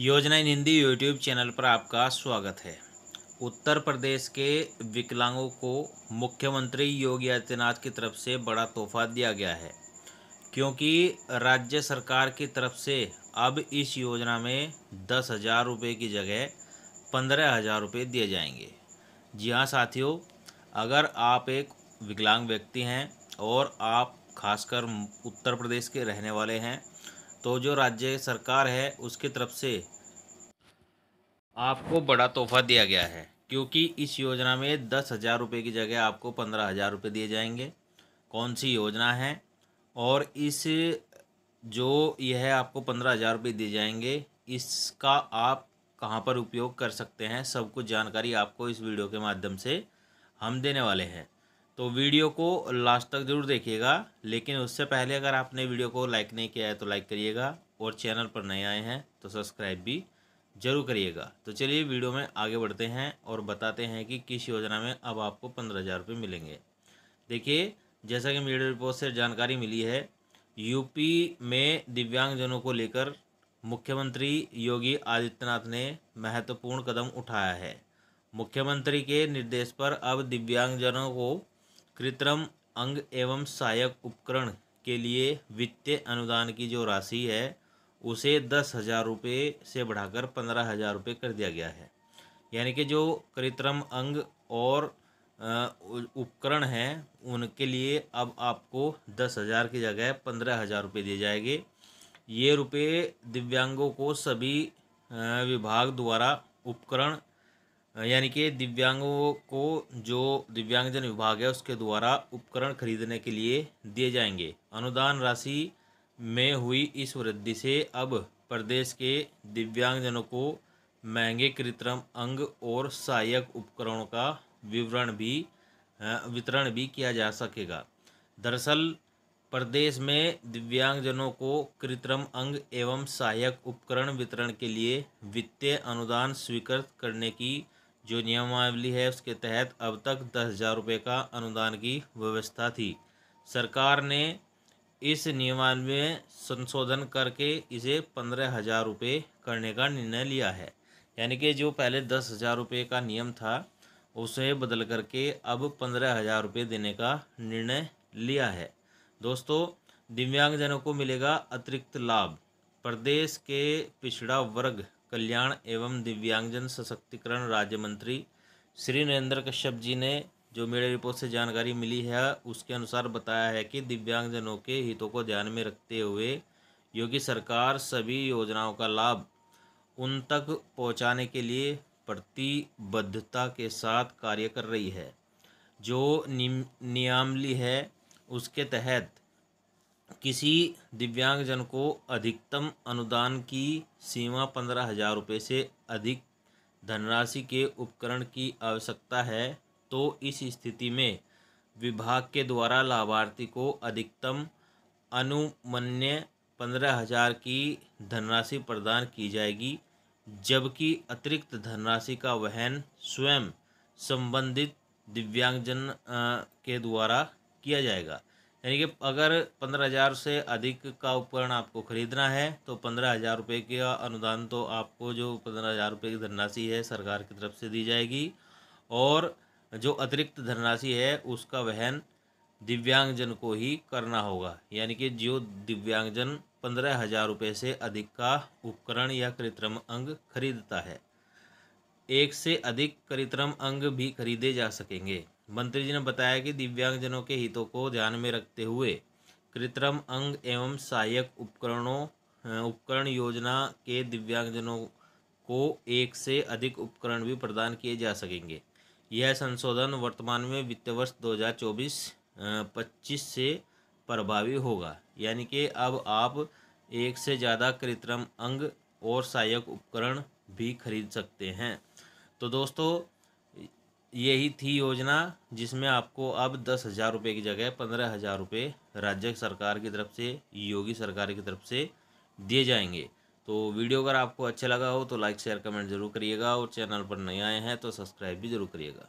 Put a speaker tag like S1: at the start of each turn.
S1: योजना इन Hindi YouTube channel पर आपका स्वागत है उत्तर प्रदेश के विकलांगों को मुख्यमंत्री योगी आदित्यनाथ की तरफ से बड़ा तोहफा दिया गया है क्योंकि राज्य सरकार की तरफ से अब इस योजना में दस हज़ार रुपये की जगह पंद्रह हज़ार रुपये दिए जाएंगे जी हाँ साथियों अगर आप एक विकलांग व्यक्ति हैं और आप खासकर उत्तर प्रदेश के रहने वाले हैं तो जो राज्य सरकार है उसकी तरफ से आपको बड़ा तोहफा दिया गया है क्योंकि इस योजना में दस हज़ार रुपये की जगह आपको पंद्रह हज़ार रुपये दिए जाएंगे कौन सी योजना है और इस जो यह आपको पंद्रह हज़ार रुपये दिए जाएंगे इसका आप कहाँ पर उपयोग कर सकते हैं सब कुछ जानकारी आपको इस वीडियो के माध्यम से हम देने वाले हैं तो वीडियो को लास्ट तक ज़रूर देखिएगा लेकिन उससे पहले अगर आपने वीडियो को लाइक नहीं किया है तो लाइक करिएगा और चैनल पर नए आए हैं तो सब्सक्राइब भी जरूर करिएगा तो चलिए वीडियो में आगे बढ़ते हैं और बताते हैं कि किस योजना में अब आपको पंद्रह हज़ार रुपये मिलेंगे देखिए जैसा कि मीडिया रिपोर्ट से जानकारी मिली है यूपी में दिव्यांगजनों को लेकर मुख्यमंत्री योगी आदित्यनाथ ने महत्वपूर्ण कदम उठाया है मुख्यमंत्री के निर्देश पर अब दिव्यांगजनों को कृत्रिम अंग एवं सहायक उपकरण के लिए वित्तीय अनुदान की जो राशि है उसे दस हज़ार रुपये से बढ़ाकर पंद्रह हज़ार रुपये कर दिया गया है यानी कि जो कृत्रिम अंग और उपकरण हैं उनके लिए अब आपको दस हज़ार की जगह पंद्रह हज़ार रुपये दिए जाएंगे ये रुपये दिव्यांगों को सभी विभाग द्वारा उपकरण यानी कि दिव्यांगों को जो दिव्यांगजन विभाग है उसके द्वारा उपकरण खरीदने के लिए दिए जाएंगे अनुदान राशि में हुई इस वृद्धि से अब प्रदेश के दिव्यांगजनों को महंगे कृत्रिम अंग और सहायक उपकरणों का विवरण भी वितरण भी किया जा सकेगा दरअसल प्रदेश में दिव्यांगजनों को कृत्रिम अंग एवं सहायक उपकरण वितरण के लिए वित्तीय अनुदान स्वीकृत करने की जो नियमावली है उसके तहत अब तक दस हज़ार रुपये का अनुदान की व्यवस्था थी सरकार ने इस नियमावली में संशोधन करके इसे पंद्रह हज़ार रुपये करने का निर्णय लिया है यानी कि जो पहले दस हज़ार रुपये का नियम था उसे बदल करके अब पंद्रह हज़ार रुपये देने का निर्णय लिया है दोस्तों दिव्यांगजनों को मिलेगा अतिरिक्त लाभ प्रदेश के पिछड़ा वर्ग कल्याण एवं दिव्यांगजन सशक्तिकरण राज्य मंत्री श्री नरेंद्र कश्यप जी ने जो मेरे रिपोर्ट से जानकारी मिली है उसके अनुसार बताया है कि दिव्यांगजनों के हितों को ध्यान में रखते हुए योगी सरकार सभी योजनाओं का लाभ उन तक पहुंचाने के लिए प्रतिबद्धता के साथ कार्य कर रही है जो नियमावली है उसके तहत किसी दिव्यांगजन को अधिकतम अनुदान की सीमा पंद्रह हजार रुपये से अधिक धनराशि के उपकरण की आवश्यकता है तो इस स्थिति में विभाग के द्वारा लाभार्थी को अधिकतम अनुमन्य पंद्रह हजार की धनराशि प्रदान की जाएगी जबकि अतिरिक्त धनराशि का वहन स्वयं संबंधित दिव्यांगजन के द्वारा किया जाएगा यानी कि अगर पंद्रह हज़ार से अधिक का उपकरण आपको ख़रीदना है तो पंद्रह हज़ार रुपये का अनुदान तो आपको जो पंद्रह हज़ार रुपये की धनराशि है सरकार की तरफ से दी जाएगी और जो अतिरिक्त धनराशि है उसका वहन दिव्यांगजन को ही करना होगा यानी कि जो दिव्यांगजन पंद्रह हज़ार रुपये से अधिक का उपकरण या कृत्रिम अंग खरीदता है एक से अधिक कृत्रिम अंग भी खरीदे जा सकेंगे मंत्री जी ने बताया कि दिव्यांगजनों के हितों को ध्यान में रखते हुए कृत्रिम अंग एवं सहायक उपकरणों उपकरण योजना के दिव्यांगजनों को एक से अधिक उपकरण भी प्रदान किए जा सकेंगे यह संशोधन वर्तमान में वित्त वर्ष 2024-25 से प्रभावी होगा यानी कि अब आप एक से ज़्यादा कृत्रिम अंग और सहायक उपकरण भी खरीद सकते हैं तो दोस्तों यही थी योजना जिसमें आपको अब दस हज़ार रुपये की जगह पंद्रह हज़ार रुपये राज्य सरकार की तरफ से योगी सरकार की तरफ से दिए जाएंगे तो वीडियो अगर आपको अच्छा लगा हो तो लाइक शेयर कमेंट जरूर करिएगा और चैनल पर नए आए हैं तो सब्सक्राइब भी जरूर करिएगा